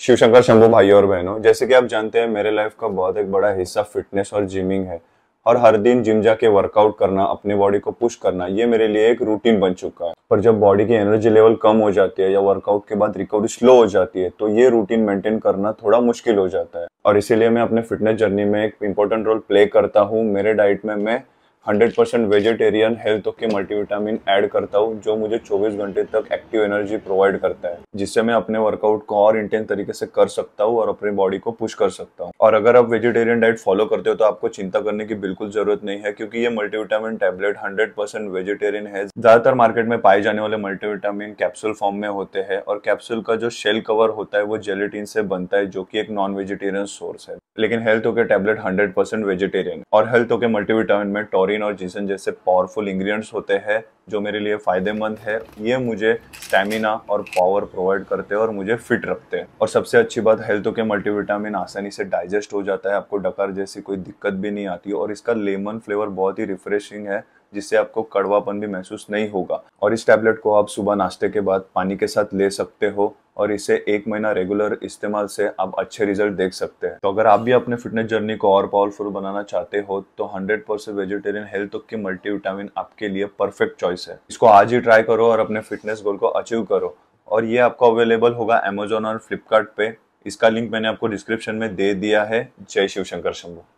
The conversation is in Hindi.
शिव शंकर शंभू भाई और बहनों जैसे कि आप जानते हैं मेरे लाइफ का बहुत एक बड़ा हिस्सा फिटनेस और जिमिंग है और हर दिन जिम जाके वर्कआउट करना अपने बॉडी को पुश करना ये मेरे लिए एक रूटीन बन चुका है पर जब बॉडी की एनर्जी लेवल कम हो जाती है या वर्कआउट के बाद रिकवरी स्लो हो जाती है तो ये रूटीन मेंटेन करना थोड़ा मुश्किल हो जाता है और इसीलिए मैं अपने फिटनेस जर्नी में एक इंपॉर्टेंट रोल प्ले करता हूँ मेरे डाइट में मैं 100 परसेंट वेजिटेरियन हेल्थ के मल्टीविटामिन ऐड करता हूँ जो मुझे 24 घंटे तक एक्टिव एनर्जी प्रोवाइड करता है जिससे मैं अपने वर्कआउट को और इंटेंस तरीके से कर सकता हूँ और अपनी बॉडी को पुश कर सकता हूँ और अगर आप वेजिटेरियन डाइट फॉलो करते हो तो आपको चिंता करने की बिल्कुल जरूरत नहीं है क्योंकि ये multivitamin tablet hundred percent vegetarian है ज्यादातर मार्केट में पाए जाने वाले मल्टीविटामिन कैप्सूल फॉर्म में होते हैं और कैप्सूल का जो शेल कवर होता है वो जेलेटिन से बनता है जो की एक नॉन वेजिटेरियन सोर्स है लेकिन health okay tablet 100 percent vegetarian और हेल्थ ओके मल्टीविटामिन में टोरिन और जीसन जैसे पावरफुल इंग्रेडिएंट्स होते हैं जो मेरे लिए फ़ायदेमंद है ये मुझे स्टेमिना और पावर प्रोवाइड करते हैं और मुझे फिट रखते हैं और सबसे अच्छी बात हेल्थ के मल्टीविटामिन आसानी से डाइजेस्ट हो जाता है आपको डकार जैसी कोई दिक्कत भी नहीं आती और इसका लेमन फ्लेवर बहुत ही रिफ्रेशिंग है जिससे आपको कड़वापन भी महसूस नहीं होगा और इस टैबलेट को आप सुबह नाश्ते के बाद पानी के साथ ले सकते हो और इसे एक महीना रेगुलर इस्तेमाल से आप अच्छे रिजल्ट देख सकते हैं तो अगर आप भी अपने फिटनेस जर्नी को और पावरफुल बनाना चाहते हो तो 100% परसेंट वेजिटेरियन हेल्थ की मल्टीविटामिन आपके लिए परफेक्ट चॉइस चॉइस है इसको आज ही ट्राई करो और अपने फिटनेस गोल को अचीव करो और ये आपको अवेलेबल होगा अमेजोन और फ्लिपकार्ट इसका लिंक मैंने आपको डिस्क्रिप्शन में दे दिया है जय शिव शंकर शंभू